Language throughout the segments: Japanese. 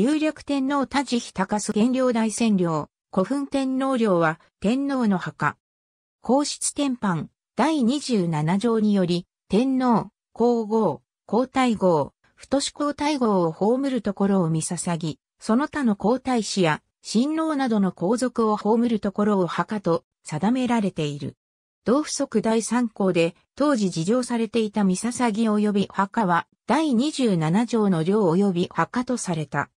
有略天皇田地日高須元領大仙領、古墳天皇領は天皇の墓。皇室天範第27条により、天皇、皇后、皇太后、太子皇太后を葬るところを見ささぎ、その他の皇太子や親王などの皇族を葬るところを墓と定められている。同不足第3項で当時事情されていた三笹及び墓は第27条の領及び墓とされた。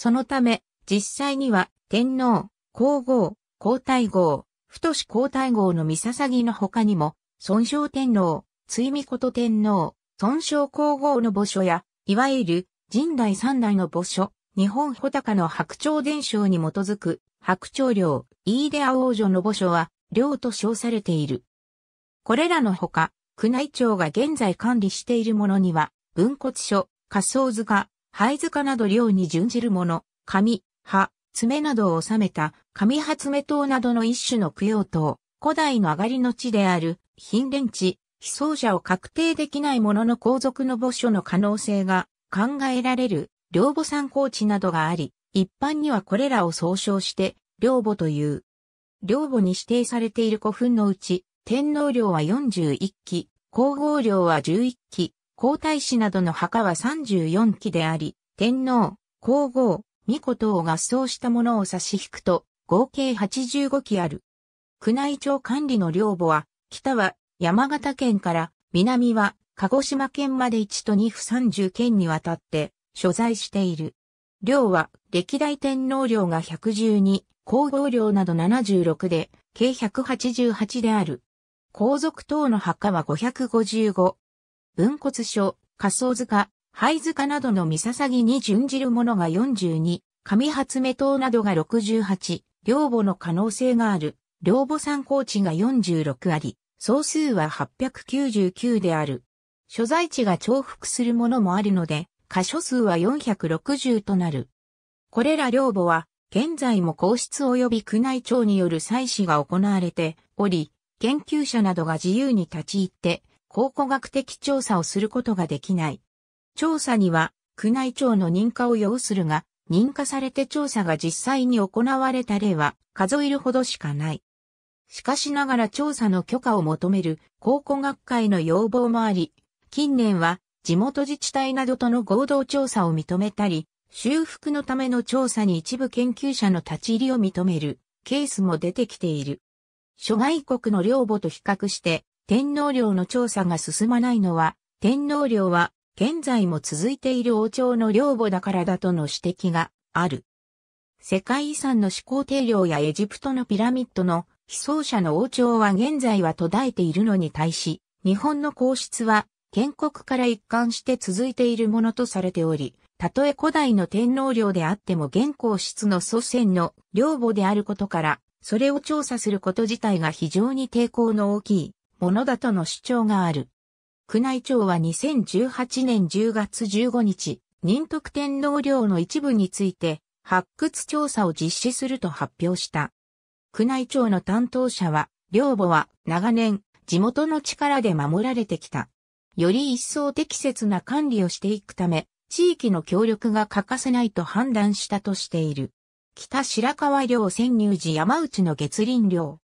そのため、実際には、天皇、皇后、皇太后、太子皇太后の三捧ぎの他にも、孫昌天皇、追御こと天皇、孫昌皇后の墓所や、いわゆる、神代三代の墓所、日本穂高の白鳥伝承に基づく、白鳥領、飯出王女の墓所は、領と称されている。これらのほか、宮内庁が現在管理しているものには、文骨書、仮想塚、灰塚など漁に準じるもの、紙、葉、爪などを収めた、紙葉爪刀などの一種の供養刀、古代の上がりの地である、貧田地、被葬者を確定できないものの皇族の墓所の可能性が考えられる、両母参考地などがあり、一般にはこれらを総称して、両母という。両母に指定されている古墳のうち、天皇陵は41基、皇后陵は11基、皇太子などの墓は34基であり、天皇、皇后、御子等を合葬したものを差し引くと、合計85基ある。宮内庁管理の領母は、北は山形県から、南は鹿児島県まで1都2府30県にわたって所在している。領は歴代天皇領が112、皇后領など76で、計188である。皇族等の墓は555、文骨書、仮想塚、灰塚などの三笹ぎに準じるものが42、神発目等などが68、両母の可能性がある、両母参考値が46あり、総数は899である。所在地が重複するものもあるので、箇所数は460となる。これら両母は、現在も皇室及び宮内庁による祭祀が行われており、研究者などが自由に立ち入って、考古学的調査をすることができない。調査には、宮内庁の認可を要するが、認可されて調査が実際に行われた例は数えるほどしかない。しかしながら調査の許可を求める考古学会の要望もあり、近年は地元自治体などとの合同調査を認めたり、修復のための調査に一部研究者の立ち入りを認めるケースも出てきている。諸外国の領母と比較して天皇陵の調査が進まないのは、天皇陵は現在も続いている王朝の陵墓だからだとの指摘がある。世界遺産の始皇帝陵やエジプトのピラミッドの被葬者の王朝は現在は途絶えているのに対し、日本の皇室は建国から一貫して続いているものとされており、たとえ古代の天皇陵であっても現皇室の祖先の陵墓であることから、それを調査すること自体が非常に抵抗の大きいものだとの主張がある。宮内庁は2018年10月15日、仁徳天皇陵の一部について発掘調査を実施すると発表した。宮内庁の担当者は、陵墓は長年地元の力で守られてきた。より一層適切な管理をしていくため、地域の協力が欠かせないと判断したとしている。北白川陵潜入時山内の月林陵。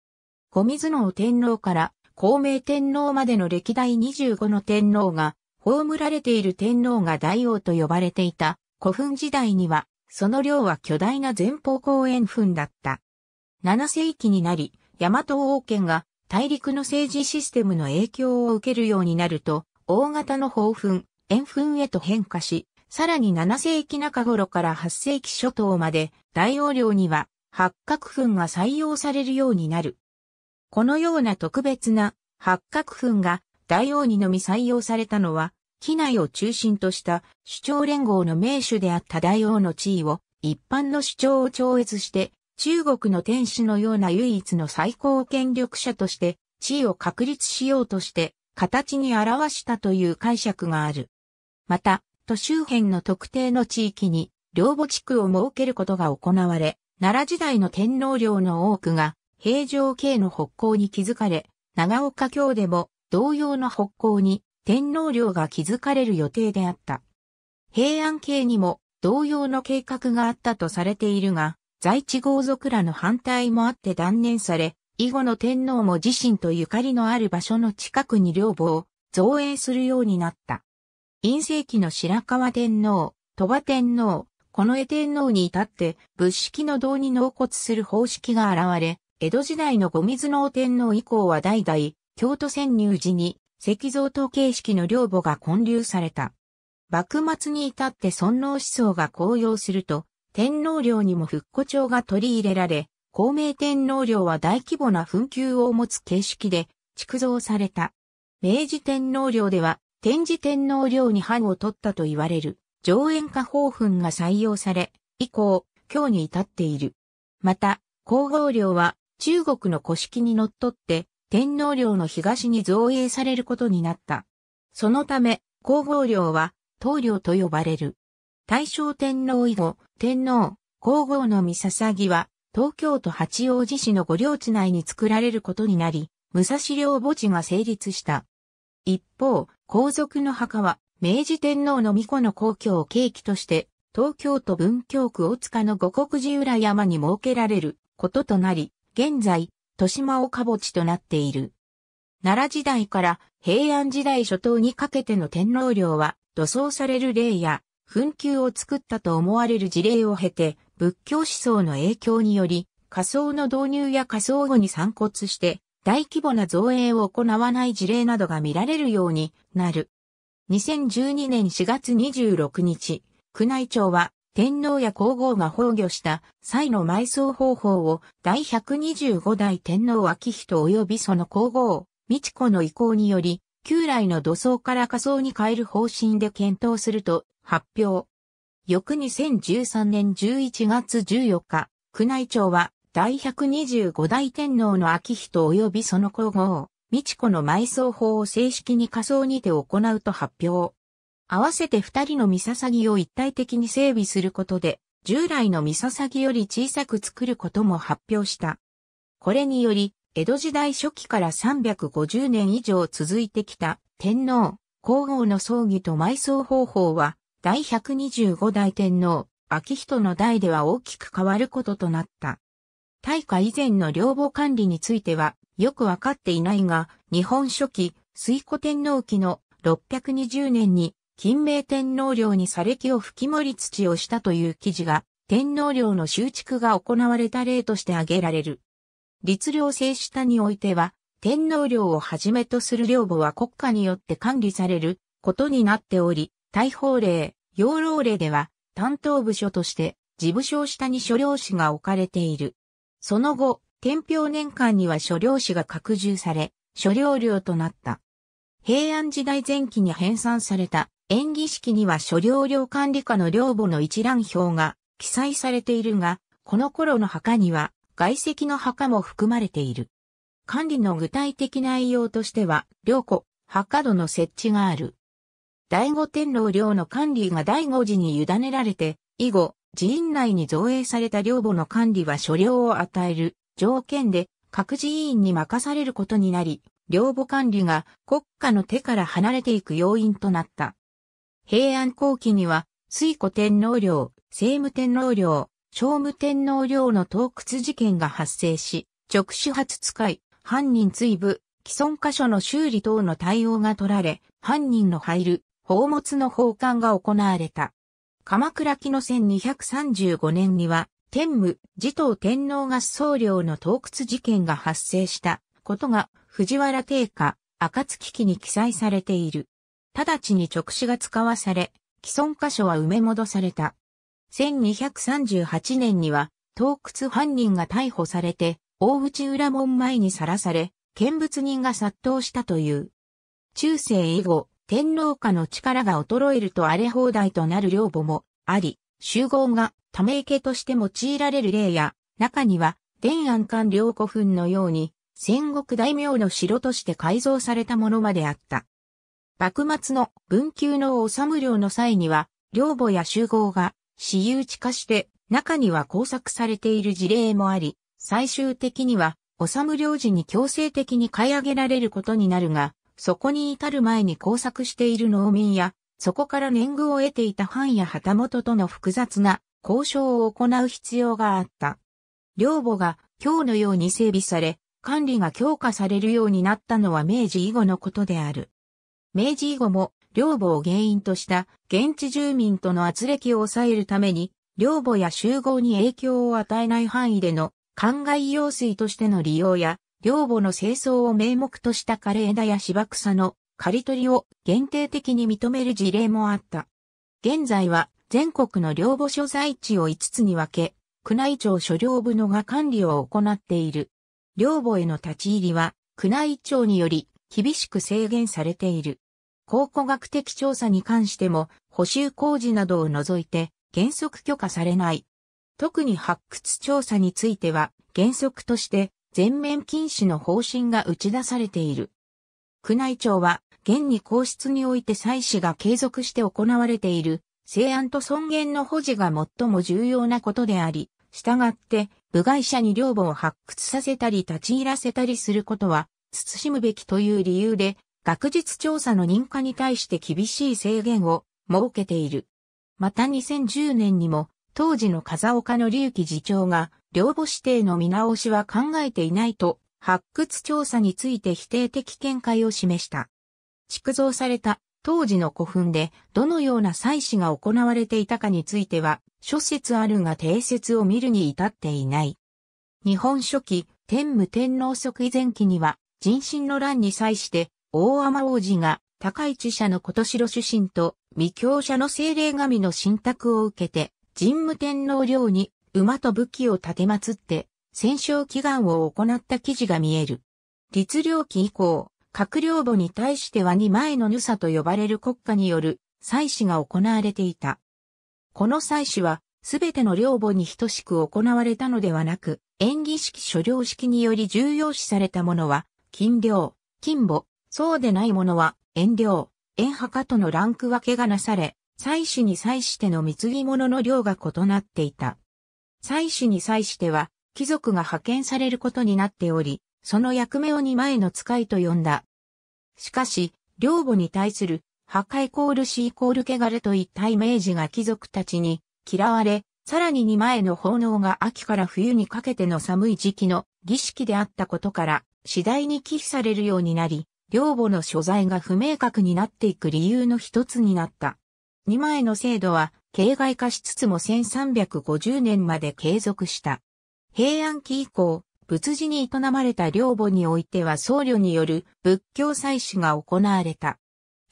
小水野天皇から孔明天皇までの歴代25の天皇が、葬られている天皇が大王と呼ばれていた古墳時代には、その量は巨大な前方後円墳だった。7世紀になり、大和王権が大陸の政治システムの影響を受けるようになると、大型の宝墳、円墳へと変化し、さらに7世紀中頃から8世紀初頭まで、大王領には八角墳が採用されるようになる。このような特別な八角粉が大王にのみ採用されたのは、機内を中心とした主張連合の名手であった大王の地位を一般の主張を超越して中国の天使のような唯一の最高権力者として地位を確立しようとして形に表したという解釈がある。また、都周辺の特定の地域に領母地区を設けることが行われ、奈良時代の天皇領の多くが平城系の北港に築かれ、長岡京でも同様の北港に天皇陵が築かれる予定であった。平安系にも同様の計画があったとされているが、在地豪族らの反対もあって断念され、以後の天皇も自身とゆかりのある場所の近くに陵墓を造営するようになった。陰世期の白河天皇、鳥羽天皇、この絵天皇に至って、仏式の道に納骨する方式が現れ、江戸時代の御水能天皇以降は代々、京都潜入時に石像と形式の両母が建立された。幕末に至って尊皇思想が高揚すると、天皇陵にも復古帳が取り入れられ、孔明天皇陵は大規模な紛糾を持つ形式で築造された。明治天皇陵では、天智天皇陵に藩を取ったと言われる、上演家法墳が採用され、以降、今日に至っている。また、皇后陵は、中国の古式に則っって天皇陵の東に造営されることになった。そのため、皇后陵は東陵と呼ばれる。大正天皇以後、天皇、皇后の御捧は、東京都八王子市の御領地内に作られることになり、武蔵陵墓地が成立した。一方、皇族の墓は、明治天皇の御子の皇居を契機として、東京都文京区大塚の五国寺裏山に設けられることとなり、現在、豊島岡墓地となっている。奈良時代から平安時代初頭にかけての天皇陵は、土葬される霊や、墳丘を作ったと思われる事例を経て、仏教思想の影響により、仮想の導入や仮想後に散骨して、大規模な造営を行わない事例などが見られるようになる。2012年4月26日、宮内庁は天皇や皇后が崩御した際の埋葬方法を第125代天皇昭仁及びその皇后、美智子の意向により、旧来の土葬から火葬に変える方針で検討すると発表。翌2013年11月14日、宮内庁は第125代天皇の昭仁及びその皇后、美智子の埋葬法を正式に火葬にて行うと発表。合わせて二人のミササギを一体的に整備することで、従来のミササギより小さく作ることも発表した。これにより、江戸時代初期から350年以上続いてきた天皇、皇后の葬儀と埋葬方法は、第125代天皇、秋仁の代では大きく変わることとなった。大化以前の両母管理については、よくわかっていないが、日本初期、水古天皇期の620年に金明天皇陵に砂礫を吹き盛り土をしたという記事が、天皇陵の修築が行われた例として挙げられる。律令制下においては、天皇陵をはじめとする陵墓は国家によって管理されることになっており、大法令、養老令では、担当部署として、事務所下に所領士が置かれている。その後、天平年間には所領士が拡充され、所領領となった。平安時代前期に編纂された演技式には所領領管理下の領母の一覧表が記載されているが、この頃の墓には外籍の墓も含まれている。管理の具体的内容としては、領庫、墓土の設置がある。第五天皇領の管理が第五次に委ねられて、以後、寺院内に造営された領母の管理は所領を与える条件で各寺院に任されることになり、領母管理が国家の手から離れていく要因となった。平安後期には、水古天皇陵、聖武天皇陵、聖武天皇陵の盗掘事件が発生し、直主発使い、犯人追部、既存箇所の修理等の対応が取られ、犯人の入る、宝物の奉還が行われた。鎌倉紀の1235年には、天武、持統天皇が僧領の盗掘事件が発生したことが藤原定家、暁記に記載されている。直ちに直視が使わされ、既存箇所は埋め戻された。1238年には、洞窟犯人が逮捕されて、大内裏門前にさらされ、見物人が殺到したという。中世以後、天皇家の力が衰えると荒れ放題となる領母もあり、集合がため池として用いられる例や、中には、伝安官領古墳のように、戦国大名の城として改造されたものまであった。幕末の文久の治領の際には、領母や集合が私有地化して中には工作されている事例もあり、最終的には、治領時に強制的に買い上げられることになるが、そこに至る前に工作している農民や、そこから年貢を得ていた藩や旗本との複雑な交渉を行う必要があった。領母が今日のように整備され、管理が強化されるようになったのは明治以後のことである。明治以後も寮母を原因とした現地住民との圧力を抑えるために、寮母や集合に影響を与えない範囲での灌漑用水としての利用や、寮母の清掃を名目とした枯れ枝や芝草の刈り取りを限定的に認める事例もあった。現在は全国の寮母所在地を5つに分け、宮内庁所領部のが管理を行っている。寮母への立ち入りは、宮内庁により厳しく制限されている。考古学的調査に関しても補修工事などを除いて原則許可されない。特に発掘調査については原則として全面禁止の方針が打ち出されている。宮内庁は現に皇室において祭祀が継続して行われている正安と尊厳の保持が最も重要なことであり、従って部外者に領母を発掘させたり立ち入らせたりすることは慎むべきという理由で、学術調査の認可に対して厳しい制限を設けている。また2010年にも、当時の風岡の隆起次長が、両母指定の見直しは考えていないと、発掘調査について否定的見解を示した。築造された当時の古墳でどのような祭祀が行われていたかについては諸説あるが定説を見るに至っていない。日本初期天武天皇即位前期には人心の乱に際して、大天王子が高市社の琴城主神と未教者の精霊神の信託を受けて、神武天皇陵に馬と武器を立てまつって、戦勝祈願を行った記事が見える。律令期以降、閣僚母に対しては2前のヌサと呼ばれる国家による祭祀が行われていた。この祭祀は、すべての領母に等しく行われたのではなく、演技式所領式により重要視されたものは、金漁、金母、そうでないものは、遠量、遠墓とのランク分けがなされ、祭祀に際しての貢ぎ物の量が異なっていた。祭祀に際しては、貴族が派遣されることになっており、その役目を二前の使いと呼んだ。しかし、領母に対する、破壊イコール死イコール汚れといったイメージが貴族たちに嫌われ、さらに二前の奉納が秋から冬にかけての寒い時期の儀式であったことから、次第に寄付されるようになり、寮母の所在が不明確になっていく理由の一つになった。2枚の制度は、形骸化しつつも1350年まで継続した。平安期以降、仏寺に営まれた寮母においては僧侶による仏教祭祀が行われた。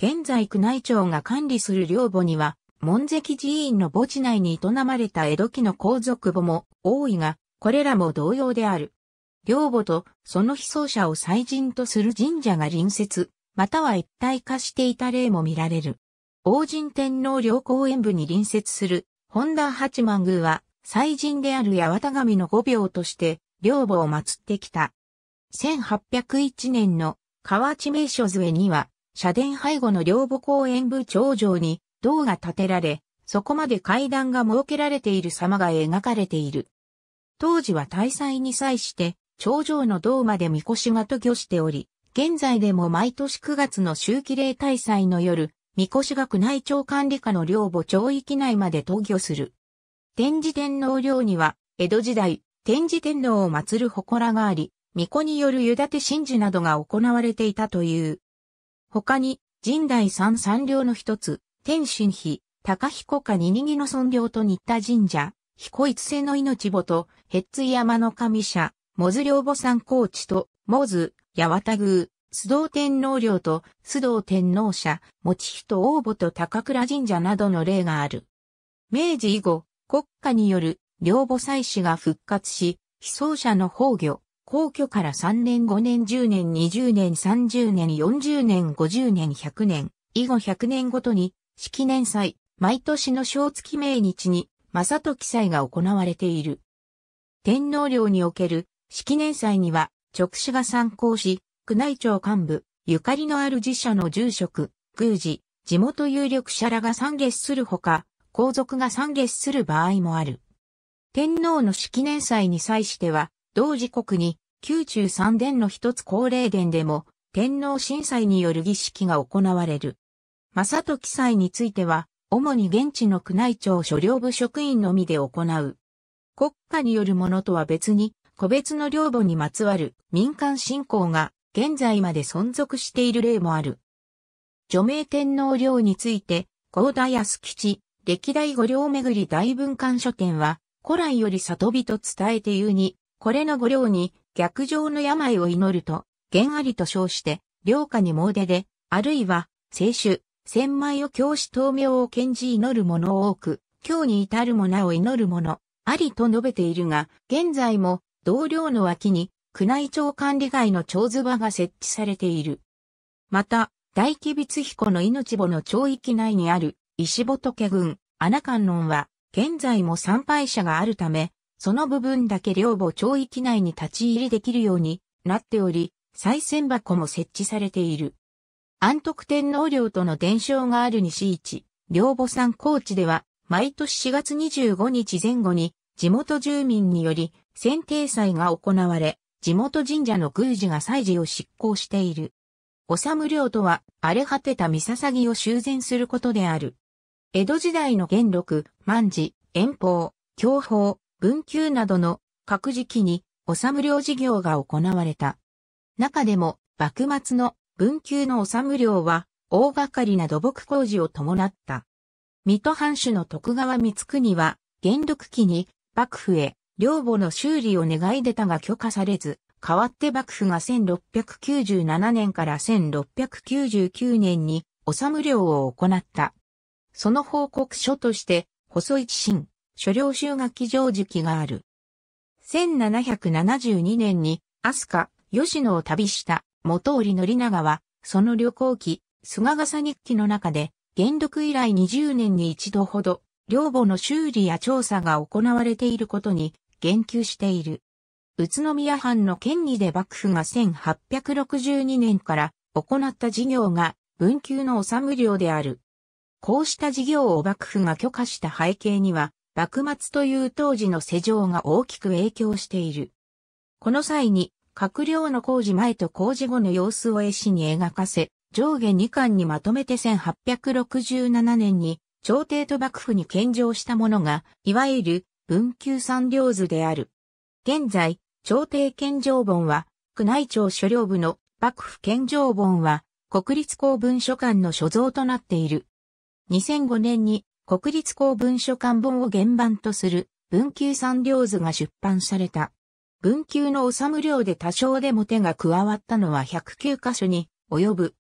現在宮内庁が管理する寮母には、門跡寺院の墓地内に営まれた江戸期の皇族母も多いが、これらも同様である。両母とその被葬者を祭神とする神社が隣接、または一体化していた例も見られる。王神天皇陵公園部に隣接する本田八幡宮は、祭神である八幡神の御廟として、両母を祀ってきた。1801年の河内名所図絵には、社殿背後の両母公園部頂上に銅が建てられ、そこまで階段が設けられている様が描かれている。当時は大祭に際して、頂上の銅まで神輿が渡御しており、現在でも毎年9月の秋季例大祭の夜、神輿が宮内庁管理下の領母町域内まで渡御する。天智天皇陵には、江戸時代、天智天皇を祀る祠があり、巫女による湯立神事などが行われていたという。他に、神代三三領の一つ、天神妃、高彦家二二木の尊領と新田神社、彦一世の命母と、ヘッツ山の神社、モズ両母山高地と、モズ、八幡宮、須藤天皇陵と、須藤天皇社、持人応募と高倉神社などの例がある。明治以後、国家による両母祭祀が復活し、被葬者の崩御、皇居から3年5年10年20年30年40年50年100年、以後100年ごとに、式年祭、毎年の正月命日に、正時祭が行われている。天皇陵における式年祭には、直使が参考し、宮内庁幹部、ゆかりのある寺社の住職、宮司、地元有力者らが参列するほか、皇族が参列する場合もある。天皇の式年祭に際しては、同時刻に、宮中三殿の一つ恒例殿でも、天皇震災による儀式が行われる。正時祭については、主に現地の宮内庁所領部職員のみで行う。国家によるものとは別に、個別の領母にまつわる民間信仰が現在まで存続している例もある。除名天皇陵について、高田康吉、歴代五陵巡り大文館書店は、古来より里人伝えて言うに、これの五陵に逆上の病を祈ると、原ありと称して、領下に詣でで、あるいは、聖酒、千枚を教師灯明を献じ祈る者多く、今日に至る者を祈る者、ありと述べているが、現在も同僚の脇に、宮内庁管理外の長ズバが設置されている。また、大吉備彦の命母の町域内にある石仏郡、穴観音は、現在も参拝者があるため、その部分だけ両母町域内に立ち入りできるようになっており、再選箱も設置されている。安徳天皇陵との伝承がある西市、両母山高地では、毎年4月25日前後に、地元住民により、選定祭が行われ、地元神社の宮司が祭事を執行している。修領とは、荒れ果てた三笹ぎを修繕することである。江戸時代の元禄、万事、遠方、享保、文久などの各時期に、修領事業が行われた。中でも、幕末の文久の修領は、大掛かりな土木工事を伴った。水戸藩主の徳川光には、元禄期に、幕府へ両母の修理を願い出たが許可されず、代わって幕府が1697年から1699年に、治領を行った。その報告書として、細一新、所領修学記上時期がある。1772年に、飛鳥、吉野を旅した元織宣長は、その旅行記、菅笠日記の中で、元禄以来20年に一度ほど、両母の修理や調査が行われていることに言及している。宇都宮藩の権利で幕府が1862年から行った事業が文久の治む量である。こうした事業を幕府が許可した背景には、幕末という当時の世情が大きく影響している。この際に、閣僚の工事前と工事後の様子を絵師に描かせ、上下2巻にまとめて1867年に、朝廷と幕府に献上したものが、いわゆる文久三両図である。現在、朝廷献上本は、宮内庁所領部の幕府献上本は、国立公文書館の所蔵となっている。2005年に国立公文書館本を原版とする文久三両図が出版された。文久のむ量で多少でも手が加わったのは109箇所に及ぶ。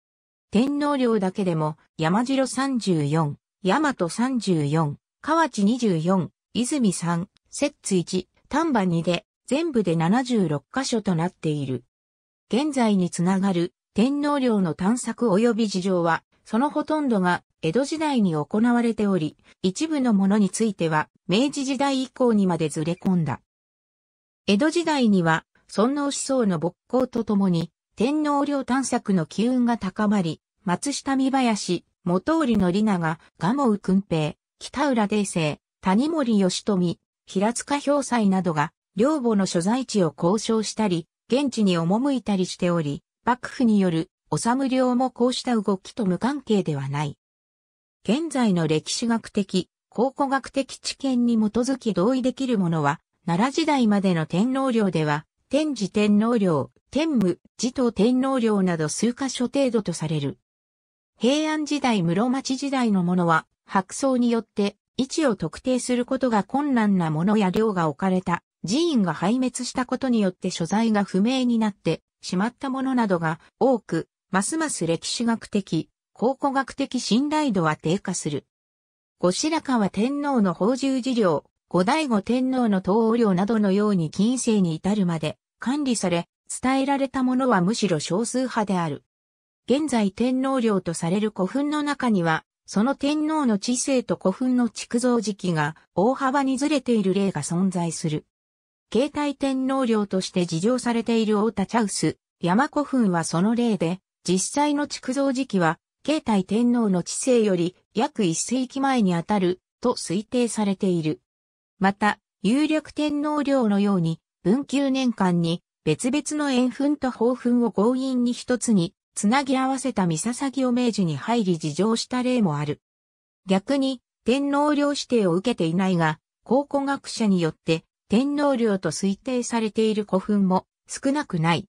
天皇領だけでも山城34、大和34、河内24、泉3、摂津1、丹波2で、全部で76箇所となっている。現在につながる天皇陵の探索及び事情は、そのほとんどが江戸時代に行われており、一部のものについては明治時代以降にまでずれ込んだ。江戸時代には、尊王思想の勃興とともに、天皇陵探索の機運が高まり、松下見林、元織の里奈が、蒲生君平、北浦帝政、谷森義富、平塚氷斎などが、両母の所在地を交渉したり、現地に赴いたりしており、幕府による、治領もこうした動きと無関係ではない。現在の歴史学的、考古学的知見に基づき同意できるものは、奈良時代までの天皇陵では、天智天皇陵、天武、持統天皇陵など数カ所程度とされる。平安時代室町時代のものは、白装によって位置を特定することが困難なものや量が置かれた寺院が廃滅したことによって所在が不明になってしまったものなどが多く、ますます歴史学的、考古学的信頼度は低下する。後白河天皇の宝珠寺領、後醍醐天皇の東欧領などのように近世に至るまで管理され、伝えられたものはむしろ少数派である。現在天皇領とされる古墳の中には、その天皇の知性と古墳の築造時期が大幅にずれている例が存在する。携帯天皇陵として事情されている大田茶臼、山古墳はその例で、実際の築造時期は、携帯天皇の知性より約一世紀前にあたると推定されている。また、有力天皇陵のように、文久年間に別々の円墳と宝墳を強引に一つにつなぎ合わせた三ギを明治に入り事情した例もある。逆に、天皇領指定を受けていないが、考古学者によって天皇領と推定されている古墳も少なくない。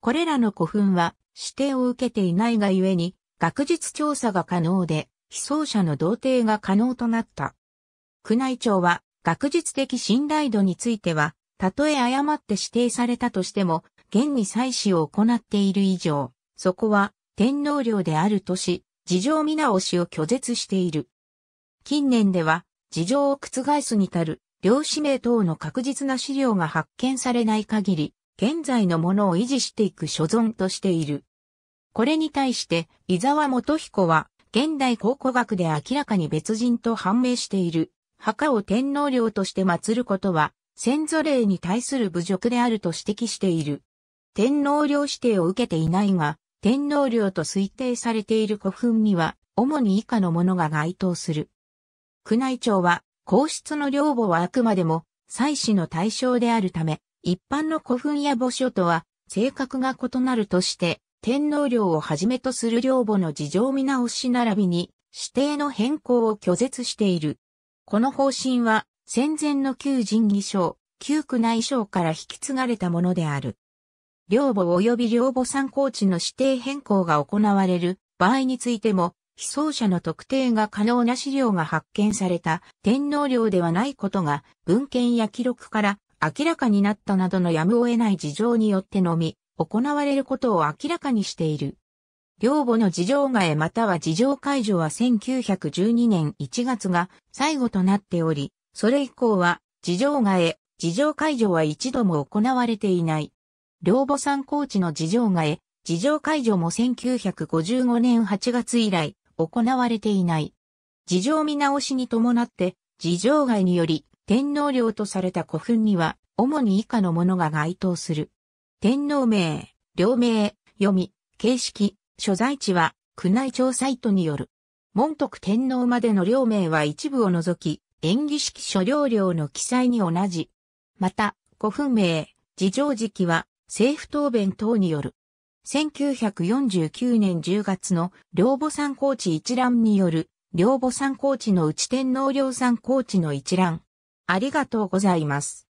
これらの古墳は指定を受けていないがゆえに、学術調査が可能で、被葬者の同定が可能となった。宮内庁は、学術的信頼度については、たとえ誤って指定されたとしても、現に採取を行っている以上、そこは天皇陵であるとし、事情見直しを拒絶している。近年では、事情を覆すにたる、領氏名等の確実な資料が発見されない限り、現在のものを維持していく所存としている。これに対して、伊沢元彦は、現代考古学で明らかに別人と判明している、墓を天皇陵として祀ることは、先祖霊に対する侮辱であると指摘している。天皇陵指定を受けていないが、天皇陵と推定されている古墳には、主に以下のものが該当する。宮内庁は、皇室の陵墓はあくまでも、祭祀の対象であるため、一般の古墳や墓所とは、性格が異なるとして、天皇陵をはじめとする陵墓の事情見直し並びに、指定の変更を拒絶している。この方針は、戦前の旧神儀省、旧宮内省から引き継がれたものである。寮母及び寮母参考値の指定変更が行われる場合についても、被葬者の特定が可能な資料が発見された天皇陵ではないことが文献や記録から明らかになったなどのやむを得ない事情によってのみ、行われることを明らかにしている。領母の事情外または事情解除は1912年1月が最後となっており、それ以降は事情外、事情解除は一度も行われていない。両母山高地の事情がへ、事情解除も1955年8月以来、行われていない。事情見直しに伴って、事情外により、天皇陵とされた古墳には、主に以下のものが該当する。天皇名、領名、読み、形式、所在地は、宮内庁サイトによる。門徳天皇までの領名は一部を除き、演技式所領陵の記載に同じ。また、古墳名、事情時期は、政府答弁等による。1949年10月の両母参考地一覧による両母参考地の内天皇両参考地の一覧。ありがとうございます。